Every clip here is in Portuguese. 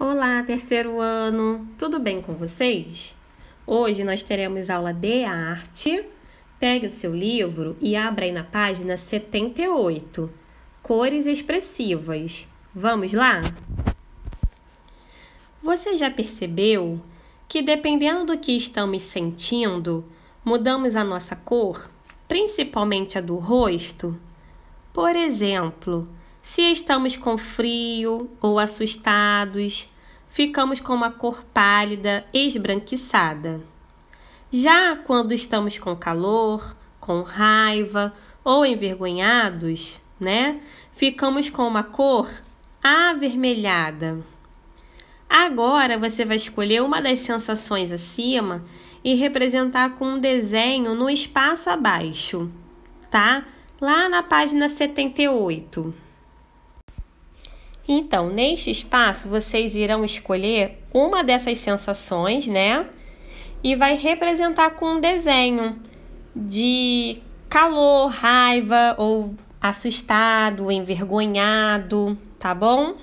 Olá, terceiro ano, tudo bem com vocês? Hoje nós teremos aula de arte. Pegue o seu livro e abra aí na página 78, Cores Expressivas. Vamos lá? Você já percebeu que, dependendo do que estamos sentindo, mudamos a nossa cor, principalmente a do rosto? Por exemplo, se estamos com frio ou assustados, ficamos com uma cor pálida esbranquiçada. Já quando estamos com calor, com raiva ou envergonhados, né? Ficamos com uma cor avermelhada. Agora você vai escolher uma das sensações acima e representar com um desenho no espaço abaixo, tá? Lá na página 78. Então, neste espaço, vocês irão escolher uma dessas sensações, né? E vai representar com um desenho de calor, raiva ou assustado, envergonhado, tá bom?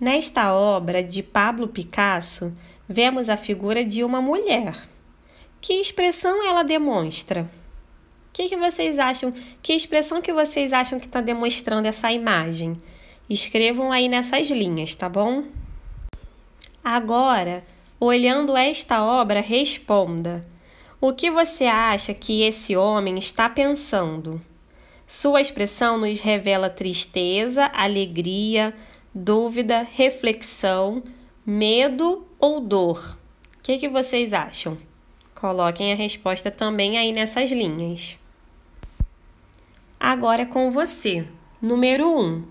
Nesta obra de Pablo Picasso, vemos a figura de uma mulher. Que expressão ela demonstra? O que, que vocês acham? Que expressão que vocês acham que está demonstrando essa imagem? Escrevam aí nessas linhas, tá bom? Agora, olhando esta obra, responda: O que você acha que esse homem está pensando? Sua expressão nos revela tristeza, alegria, dúvida, reflexão, medo ou dor? O que, que vocês acham? Coloquem a resposta também aí nessas linhas. Agora é com você. Número 1. Um,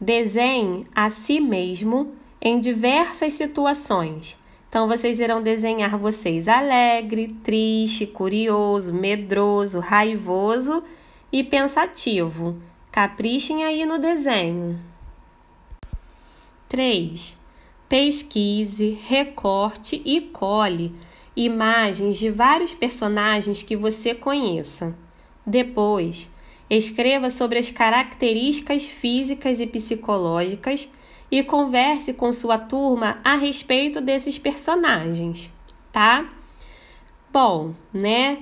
desenhe a si mesmo em diversas situações. Então, vocês irão desenhar vocês alegre, triste, curioso, medroso, raivoso e pensativo. Caprichem aí no desenho. 3. Pesquise, recorte e cole imagens de vários personagens que você conheça. Depois, Escreva sobre as características físicas e psicológicas e converse com sua turma a respeito desses personagens, tá? Bom, né?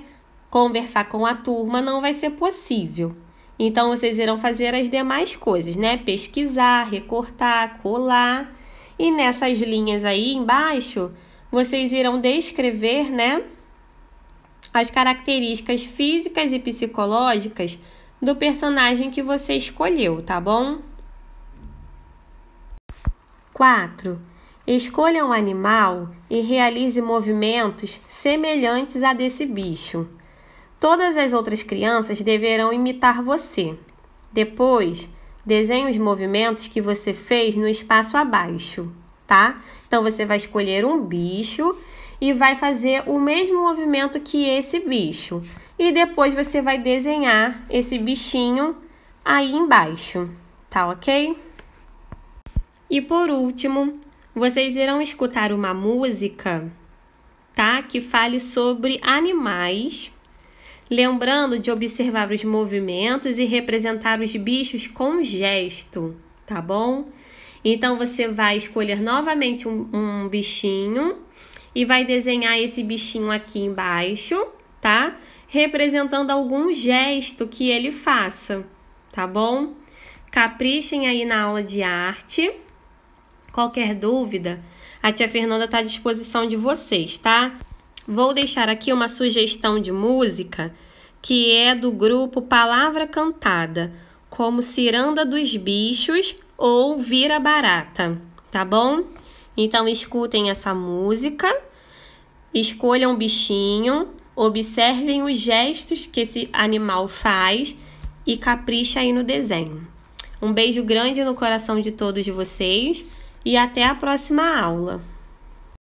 Conversar com a turma não vai ser possível. Então vocês irão fazer as demais coisas, né? Pesquisar, recortar, colar. E nessas linhas aí embaixo, vocês irão descrever, né? As características físicas e psicológicas do personagem que você escolheu, tá bom? 4. Escolha um animal e realize movimentos semelhantes a desse bicho. Todas as outras crianças deverão imitar você. Depois, desenhe os movimentos que você fez no espaço abaixo, tá? Então você vai escolher um bicho e vai fazer o mesmo movimento que esse bicho. E depois você vai desenhar esse bichinho aí embaixo, tá ok? E por último, vocês irão escutar uma música, tá? Que fale sobre animais, lembrando de observar os movimentos e representar os bichos com gesto, tá bom? Então você vai escolher novamente um, um bichinho e vai desenhar esse bichinho aqui embaixo, tá? Representando algum gesto que ele faça, tá bom? Caprichem aí na aula de arte. Qualquer dúvida, a tia Fernanda está à disposição de vocês, tá? Vou deixar aqui uma sugestão de música que é do grupo Palavra Cantada, como Ciranda dos Bichos ou Vira Barata, tá bom? Então escutem essa música, escolham um bichinho, observem os gestos que esse animal faz e capricha aí no desenho. Um beijo grande no coração de todos vocês e até a próxima aula.